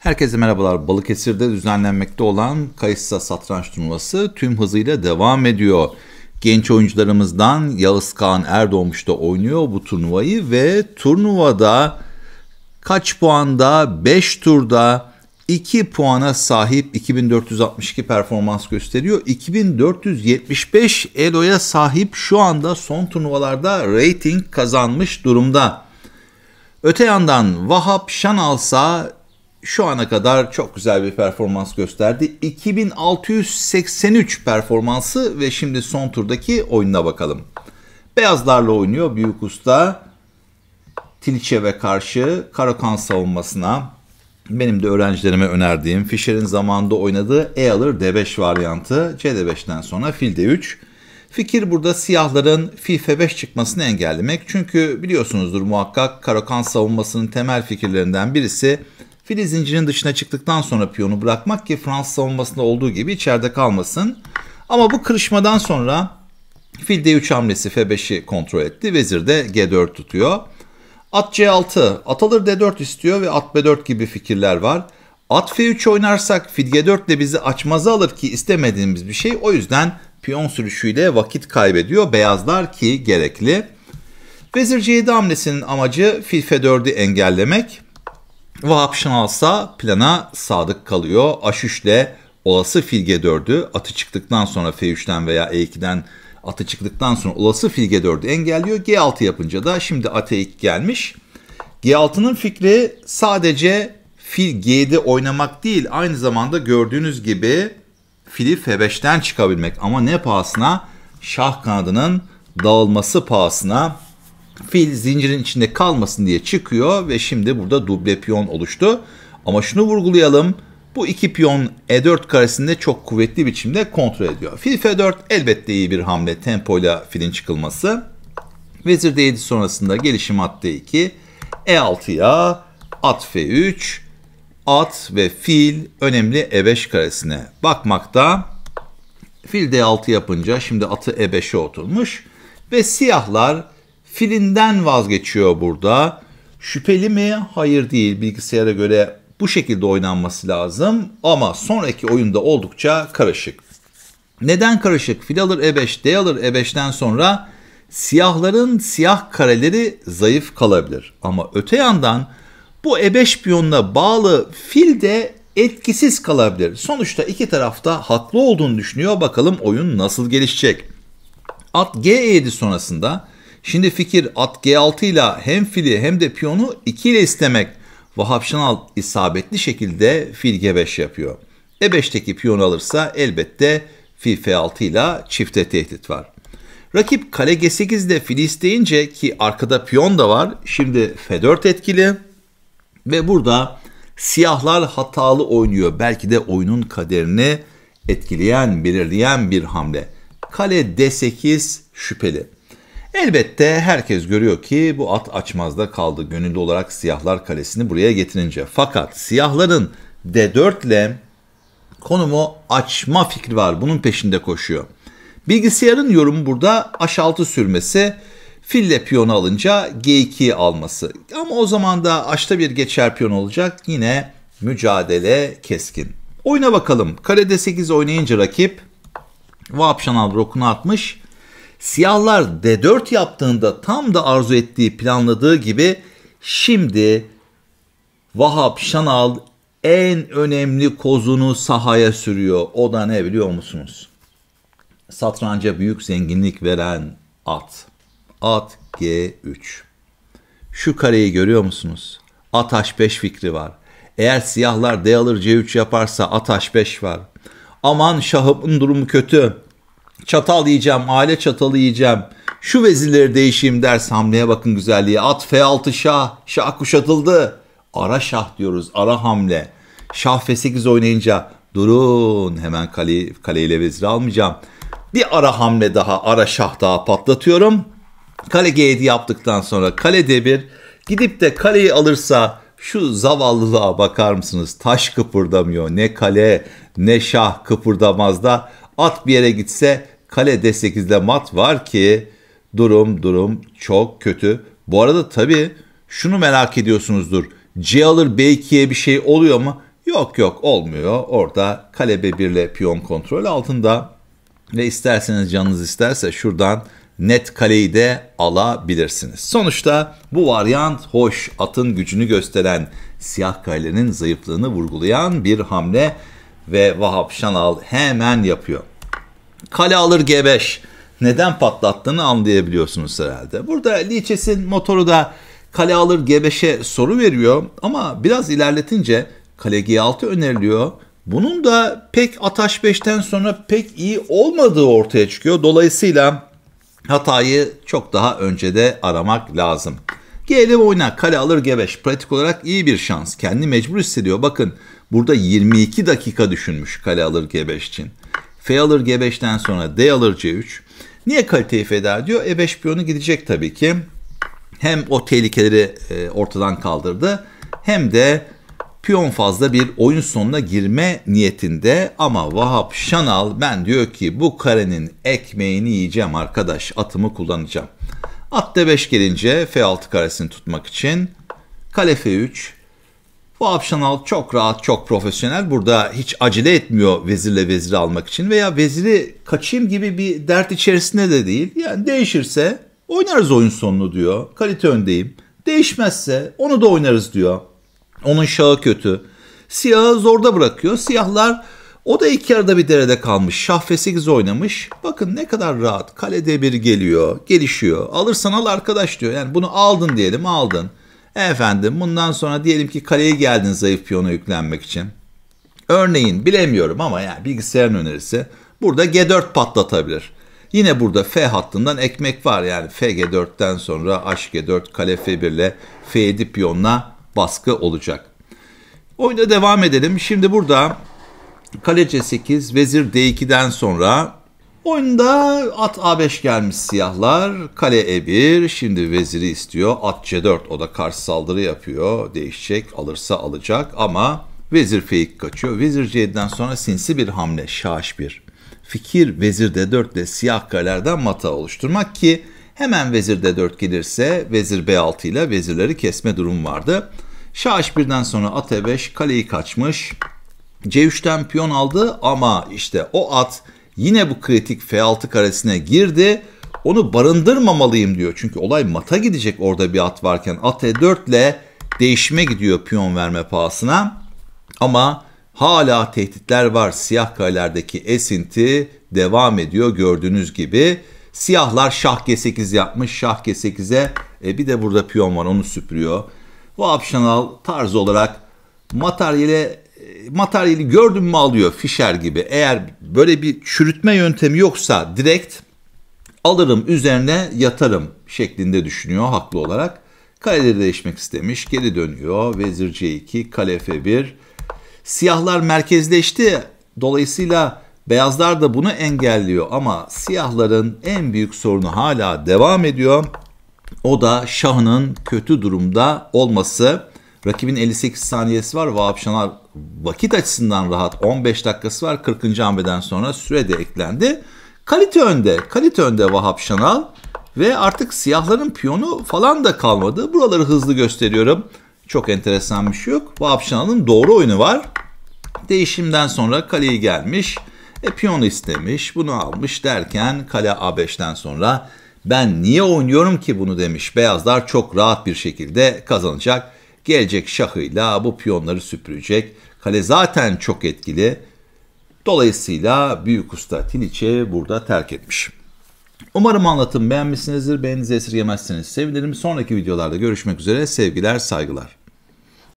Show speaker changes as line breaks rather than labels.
Herkese merhabalar. Balıkesir'de düzenlenmekte olan Kayıssa Satranç Turnuvası tüm hızıyla devam ediyor. Genç oyuncularımızdan Yağız Kağan Erdoğmuş da oynuyor bu turnuvayı ve turnuvada kaç puanda 5 turda 2 puana sahip 2462 performans gösteriyor. 2475 Elo'ya sahip şu anda son turnuvalarda rating kazanmış durumda. Öte yandan Vahap Şanalsa şu ana kadar çok güzel bir performans gösterdi. 2683 performansı ve şimdi son turdaki oyununa bakalım. Beyazlarla oynuyor Büyük Usta. Tilçev'e karşı Karakan savunmasına benim de öğrencilerime önerdiğim Fischer'in zamanında oynadığı E alır D5 varyantı CD5'ten sonra fil D3. Fikir burada siyahların fil F5 çıkmasını engellemek. Çünkü biliyorsunuzdur muhakkak Karakan savunmasının temel fikirlerinden birisi Fil zincirin dışına çıktıktan sonra piyonu bırakmak ki Fransız savunmasında olduğu gibi içeride kalmasın. Ama bu kırışmadan sonra fil D3 hamlesi F5'i kontrol etti. Vezir de G4 tutuyor. At C6, at alır D4 istiyor ve at B4 gibi fikirler var. At F3 oynarsak fil G4 de bizi açmaza alır ki istemediğimiz bir şey. O yüzden piyon sürüşüyle vakit kaybediyor beyazlar ki gerekli. Vezir C7 hamlesinin amacı fil F4'ü engellemek. Vahapşın alsa plana sadık kalıyor. A3 olası filge 4'ü atı çıktıktan sonra F3'ten veya E2'den atı çıktıktan sonra olası filge 4'ü engelliyor. G6 yapınca da şimdi at 2 gelmiş. G6'nın fikri sadece fil G7 oynamak değil aynı zamanda gördüğünüz gibi fili F5'ten çıkabilmek. Ama ne pahasına? Şah kanadının dağılması pahasına Fil zincirin içinde kalmasın diye çıkıyor ve şimdi burada duble piyon oluştu. Ama şunu vurgulayalım. Bu iki piyon E4 karesinde çok kuvvetli biçimde kontrol ediyor. Fil F4 elbette iyi bir hamle tempoyla filin çıkılması. Vezir D7 sonrasında gelişim at D2. E6'ya at F3. At ve fil önemli E5 karesine bakmakta. Fil D6 yapınca şimdi atı E5'e oturmuş. Ve siyahlar filinden vazgeçiyor burada. Şüpheli mi? Hayır değil. Bilgisayara göre bu şekilde oynanması lazım ama sonraki oyunda oldukça karışık. Neden karışık? Fil alır E5, D alır E5'ten sonra siyahların siyah kareleri zayıf kalabilir. Ama öte yandan bu E5 piyonuna bağlı fil de etkisiz kalabilir. Sonuçta iki tarafta haklı olduğunu düşünüyor. Bakalım oyun nasıl gelişecek. At G7 sonrasında Şimdi fikir at G6 ile hem fili hem de piyonu 2 ile istemek. Vahap Şanal isabetli şekilde fil G5 yapıyor. E5'teki piyonu alırsa elbette fil F6 ile çifte tehdit var. Rakip kale G8 ile fili isteyince ki arkada piyon da var. Şimdi F4 etkili ve burada siyahlar hatalı oynuyor. Belki de oyunun kaderini etkileyen, belirleyen bir hamle. Kale D8 şüpheli. Elbette herkes görüyor ki bu at açmazda kaldı gönüllü olarak siyahlar kalesini buraya getirince. Fakat siyahların D4 ile konumu açma fikri var. Bunun peşinde koşuyor. Bilgisayarın yorumu burada aşaltı sürmesi, fille piyonu alınca g 2 alması. Ama o zaman da açta bir geçer piyon olacak. Yine mücadele keskin. Oyuna bakalım. Kale D8 oynayınca rakip Vahap Şanal rokunu atmış. Siyahlar D4 yaptığında tam da arzu ettiği planladığı gibi şimdi Vahap Şanal en önemli kozunu sahaya sürüyor. O da ne biliyor musunuz? Satranca büyük zenginlik veren at. At G3. Şu kareyi görüyor musunuz? At H5 fikri var. Eğer siyahlar D alır C3 yaparsa at H5 var. Aman şahımın durumu kötü. Çatal yiyeceğim, aile çatalı yiyeceğim. Şu vezirleri değişeyim ders hamleye bakın güzelliği. At F6 şah, şah kuşatıldı. Ara şah diyoruz, ara hamle. Şah F8 oynayınca durun hemen kale, kaleyle vezir almayacağım. Bir ara hamle daha, ara şah daha patlatıyorum. Kale G7 yaptıktan sonra kale D1 gidip de kaleyi alırsa şu zavallılığa bakar mısınız? Taş kıpırdamıyor. Ne kale ne şah kıpırdamaz da At bir yere gitse kale D8'de mat var ki durum durum çok kötü. Bu arada tabii şunu merak ediyorsunuzdur. C alır B2'ye bir şey oluyor mu? Yok yok olmuyor. Orada kale B1 ile piyon kontrol altında. Ve isterseniz canınız isterse şuradan net kaleyi de alabilirsiniz. Sonuçta bu varyant hoş atın gücünü gösteren siyah kalenin zayıflığını vurgulayan bir hamle ve Vahap Şanal hemen yapıyor. Kale alır gebeş. Neden patlattığını anlayabiliyorsunuz herhalde. Burada Lichess'in motoru da kale alır gebeşe soru veriyor ama biraz ilerletince kale G6 öneriliyor. Bunun da pek ataş 5'ten sonra pek iyi olmadığı ortaya çıkıyor. Dolayısıyla hatayı çok daha önce de aramak lazım. G'li oyna kale alır gebeş pratik olarak iyi bir şans. Kendi mecbur hissediyor. Bakın burada 22 dakika düşünmüş kale alır gebeş için. F alır G5'ten sonra D alır C3. Niye kaliteyi feda ediyor? E5 piyonu gidecek tabii ki. Hem o tehlikeleri e, ortadan kaldırdı hem de piyon fazla bir oyun sonuna girme niyetinde ama Vahap Şanal ben diyor ki bu karenin ekmeğini yiyeceğim arkadaş atımı kullanacağım. At D5 gelince F6 karesini tutmak için kale F3 bu Afşanal çok rahat, çok profesyonel. Burada hiç acele etmiyor vezirle veziri almak için veya veziri kaçayım gibi bir dert içerisinde de değil. Yani değişirse oynarız oyun sonunu diyor. Kalite öndeyim. Değişmezse onu da oynarız diyor. Onun şahı kötü. Siyahı zorda bırakıyor. Siyahlar o da iki yarıda bir derede kalmış. Şah F8 oynamış. Bakın ne kadar rahat. Kale D1 geliyor, gelişiyor. Alırsan al arkadaş diyor. Yani bunu aldın diyelim aldın. Efendim bundan sonra diyelim ki kaleye geldin zayıf piyona yüklenmek için. Örneğin bilemiyorum ama yani bilgisayarın önerisi burada G4 patlatabilir. Yine burada F hattından ekmek var yani FG4'ten sonra HG4 kale F1 ile F7 piyonla baskı olacak. Oyuna devam edelim. Şimdi burada kale C8 vezir D2'den sonra Oyunda at A5 gelmiş siyahlar. Kale E1. Şimdi veziri istiyor. At C4. O da karşı saldırı yapıyor. Değişecek. Alırsa alacak ama vezir F2 kaçıyor. Vezir C7'den sonra sinsi bir hamle. Şah 1 Fikir vezir D4 ile siyah kalelerden mata oluşturmak ki hemen vezir D4 gelirse vezir B6 ile vezirleri kesme durum vardı. Şah h sonra at E5 kaleyi kaçmış. C3'ten piyon aldı ama işte o at yine bu kritik F6 karesine girdi. Onu barındırmamalıyım diyor. Çünkü olay mata gidecek orada bir at varken. At E4 ile değişime gidiyor piyon verme pahasına. Ama hala tehditler var. Siyah karelerdeki esinti devam ediyor gördüğünüz gibi. Siyahlar şah G8 yapmış. Şah G8'e e, bir de burada piyon var onu süpürüyor. Bu abşanal tarz olarak materyale e, materyali gördün mü alıyor fişer gibi. Eğer böyle bir çürütme yöntemi yoksa direkt alırım üzerine yatarım şeklinde düşünüyor haklı olarak. Kaleleri değişmek istemiş. Geri dönüyor. Vezir C2, kale F1. Siyahlar merkezleşti. Dolayısıyla beyazlar da bunu engelliyor. Ama siyahların en büyük sorunu hala devam ediyor. O da şahının kötü durumda olması. Rakibin 58 saniyesi var. Vahap Şanar vakit açısından rahat 15 dakikası var 40. hamleden sonra süre de eklendi. Kalite önde. Kalite önde Vahap Şanal ve artık siyahların piyonu falan da kalmadı. Buraları hızlı gösteriyorum. Çok enteresan bir şey yok. Vahap Şanal'ın doğru oyunu var. Değişimden sonra kaleye gelmiş. E piyon istemiş, bunu almış derken kale A5'ten sonra ben niye oynuyorum ki bunu demiş. Beyazlar çok rahat bir şekilde kazanacak. Gelecek şahıyla bu piyonları süpürecek. Kale zaten çok etkili. Dolayısıyla büyük usta Tiliç'i burada terk etmiş. Umarım anlatım beğenmişsinizdir. Beğeninizi esirgemezsiniz. Sevinirim. Sonraki videolarda görüşmek üzere. Sevgiler, saygılar.